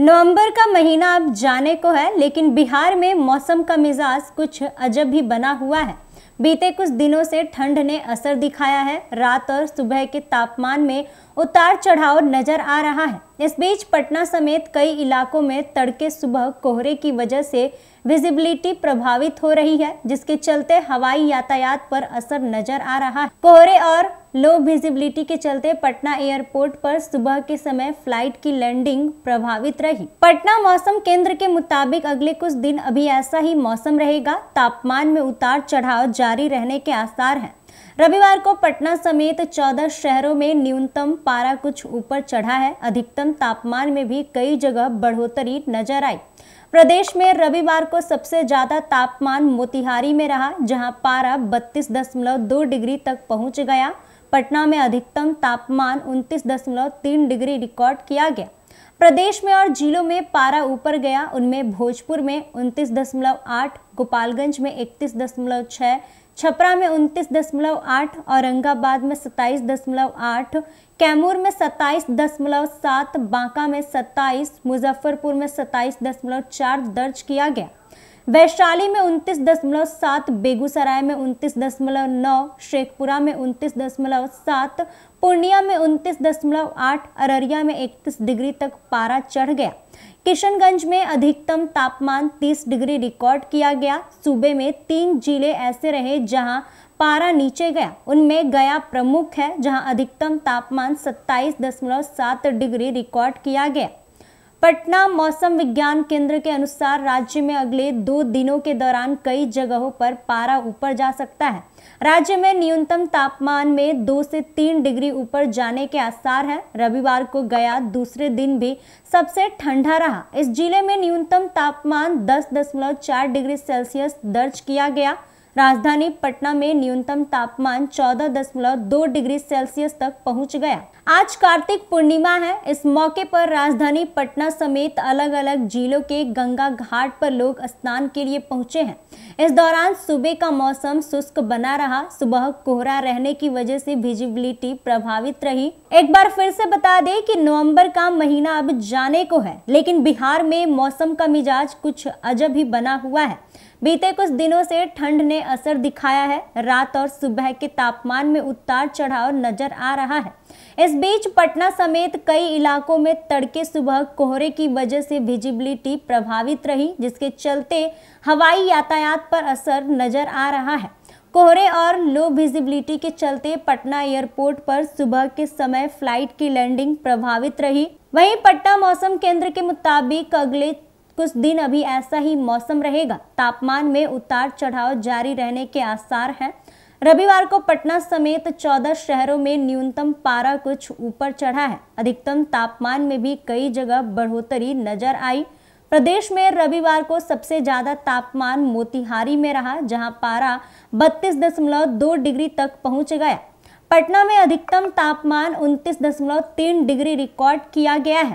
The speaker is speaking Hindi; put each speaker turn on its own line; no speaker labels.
नवंबर का महीना अब जाने को है लेकिन बिहार में मौसम का मिजाज कुछ अजब ही बना हुआ है बीते कुछ दिनों से ठंड ने असर दिखाया है रात और सुबह के तापमान में उतार चढ़ाव नजर आ रहा है इस बीच पटना समेत कई इलाकों में तड़के सुबह कोहरे की वजह से विजिबिलिटी प्रभावित हो रही है जिसके चलते हवाई यातायात पर असर नजर आ रहा है कोहरे और लो विजिबिलिटी के चलते पटना एयरपोर्ट पर सुबह के समय फ्लाइट की लैंडिंग प्रभावित रही पटना मौसम केंद्र के मुताबिक अगले कुछ दिन अभी ऐसा ही मौसम रहेगा तापमान में उतार चढ़ाव जारी रहने के आसार हैं रविवार को पटना समेत 14 शहरों में न्यूनतम पारा कुछ ऊपर चढ़ा है अधिकतम तापमान में भी कई जगह बढ़ोतरी नजर आई प्रदेश में रविवार को सबसे ज्यादा तापमान मोतिहारी में रहा जहां पारा 32.2 डिग्री तक पहुंच गया पटना में अधिकतम तापमान 29.3 डिग्री रिकॉर्ड किया गया प्रदेश में और जिलों में पारा ऊपर गया उनमें भोजपुर में उनतीस दशमलव आठ गोपालगंज में इकतीस दशमलव छः छपरा में उनतीस दशमलव आठ औरंगाबाद में सत्ताईस दशमलव आठ कैमूर में सत्ताईस दशमलव सात बांका में सत्ताईस मुजफ्फरपुर में सत्ताईस दशमलव चार दर्ज किया गया वैशाली में उनतीस दशमलव सात बेगूसराय में उनतीस दशमलव नौ शेखपुरा में उनतीस दशमलव सात पूर्णिया में उनतीस दशमलव आठ अररिया में इकतीस डिग्री तक पारा चढ़ गया किशनगंज में अधिकतम तापमान तीस डिग्री रिकॉर्ड किया गया सूबे में तीन जिले ऐसे रहे जहां पारा नीचे गया उनमें गया प्रमुख है जहां अधिकतम तापमान सात डिग्री रिकॉर्ड किया गया पटना मौसम विज्ञान केंद्र के अनुसार राज्य में अगले दो दिनों के दौरान कई जगहों पर पारा ऊपर जा सकता है राज्य में न्यूनतम तापमान में दो से तीन डिग्री ऊपर जाने के आसार हैं रविवार को गया दूसरे दिन भी सबसे ठंडा रहा इस जिले में न्यूनतम तापमान 10.4 डिग्री सेल्सियस दर्ज किया गया राजधानी पटना में न्यूनतम तापमान 14.2 डिग्री सेल्सियस तक पहुंच गया आज कार्तिक पूर्णिमा है इस मौके पर राजधानी पटना समेत अलग अलग जिलों के गंगा घाट पर लोग स्नान के लिए पहुंचे हैं इस दौरान सुबह का मौसम शुष्क बना रहा सुबह कोहरा रहने की वजह से विजिबिलिटी प्रभावित रही एक बार फिर से बता दें कि नवंबर का महीना अब जाने को है लेकिन बिहार में मौसम का मिजाज कुछ अजब ही बना हुआ है बीते कुछ दिनों से ठंड ने असर दिखाया है रात और सुबह के तापमान में उतार चढ़ाव नजर आ रहा है इस बीच पटना समेत कई इलाकों में तड़के सुबह कोहरे की वजह से विजिबिलिटी प्रभावित रही जिसके चलते हवाई यातायात पर असर नजर आ रहा है कोहरे और लो विजिबिलिटी के चलते पटना एयरपोर्ट पर सुबह के समय फ्लाइट की लैंडिंग प्रभावित रही वहीं पटना मौसम केंद्र के मुताबिक अगले कुछ दिन अभी ऐसा ही मौसम रहेगा तापमान में उतार चढ़ाव जारी रहने के आसार हैं रविवार को पटना समेत 14 शहरों में न्यूनतम पारा कुछ ऊपर चढ़ा है अधिकतम तापमान में भी कई जगह बढ़ोतरी नजर आई प्रदेश में रविवार को सबसे ज्यादा तापमान मोतिहारी में रहा जहां पारा 32.2 डिग्री तक पहुंच गया पटना में अधिकतम तापमान 29.3 डिग्री रिकॉर्ड किया गया है